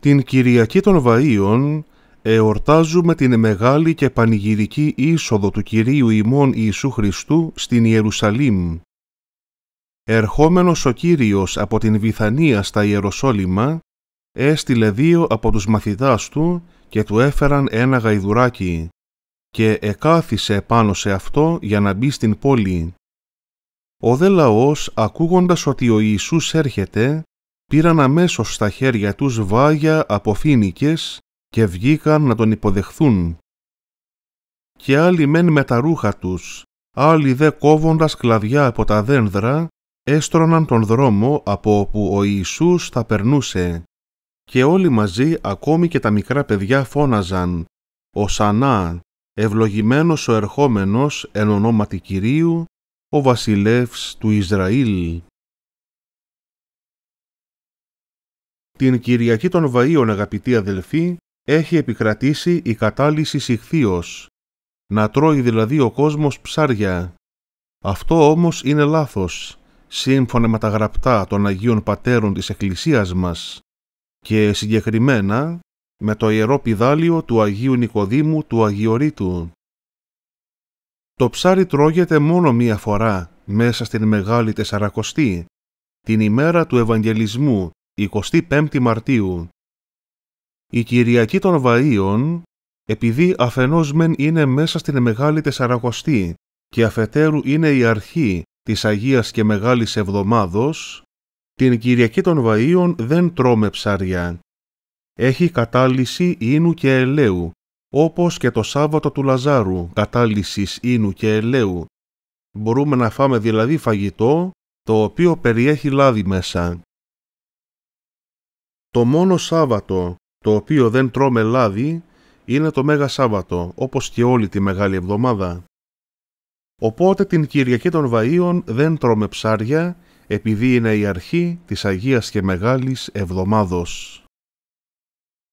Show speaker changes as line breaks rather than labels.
Την Κυριακή των Βαΐων εορτάζουμε την μεγάλη και πανηγυρική είσοδο του Κυρίου ημών Ιησού Χριστού στην Ιερουσαλήμ. Ερχόμενος ο Κύριος από την Βιθανία στα Ιεροσόλυμα, έστειλε δύο από τους μαθητάς του και του έφεραν ένα γαϊδουράκι και εκάθισε πάνω σε αυτό για να μπει στην πόλη. Ο δε λαός, ακούγοντας ότι ο Ιησούς έρχεται, πήραν αμέσως στα χέρια τους βάγια από φήνικες και βγήκαν να τον υποδεχθούν. Και άλλοι μεν με τα ρούχα τους, άλλοι δε κόβοντας κλαδιά από τα δένδρα, έστρωναν τον δρόμο από όπου ο Ιησούς θα περνούσε. Και όλοι μαζί, ακόμη και τα μικρά παιδιά φώναζαν ερχόμενος εν ευλογημένος ο ερχόμενος εν ονόματι Κυρίου, ο βασιλεύς του Ισραήλ». Την Κυριακή των Βαΐων, αγαπητοί αδελφοί, έχει επικρατήσει η κατάλυση συχθείως. Να τρώει δηλαδή ο κόσμος ψάρια. Αυτό όμως είναι λάθος, σύμφωνα με τα γραπτά των Αγίων Πατέρων της Εκκλησίας μας και συγκεκριμένα με το Ιερό Πιδάλιο του Αγίου Νικοδήμου του Αγιορείτου. Το ψάρι τρώγεται μόνο μία φορά μέσα στην Μεγάλη Τεσσαρακοστή, την ημέρα του Ευαγγελισμού, 25 Μαρτίου. Η Κυριακή των Βαΐων, επειδή αφενός μεν είναι μέσα στην Μεγάλη Τεσσαρακοστή και αφετέρου είναι η αρχή της Αγίας και Μεγάλης Εβδομάδος, την Κυριακή των Βαΐων δεν τρώμε ψάρια. Έχει κατάλυση ίνου και ελαίου, όπως και το Σάββατο του Λαζάρου, κατάλυσης ίνου και ελαίου. Μπορούμε να φάμε δηλαδή φαγητό, το οποίο περιέχει λάδι μέσα. Το μόνο Σάββατο το οποίο δεν τρώμε λάδι είναι το Μέγα Σάββατο, όπως και όλη τη Μεγάλη Εβδομάδα. Οπότε την Κυριακή των Βαΐων δεν τρώμε ψάρια, επειδή είναι η αρχή της Αγίας και Μεγάλης Εβδομάδος.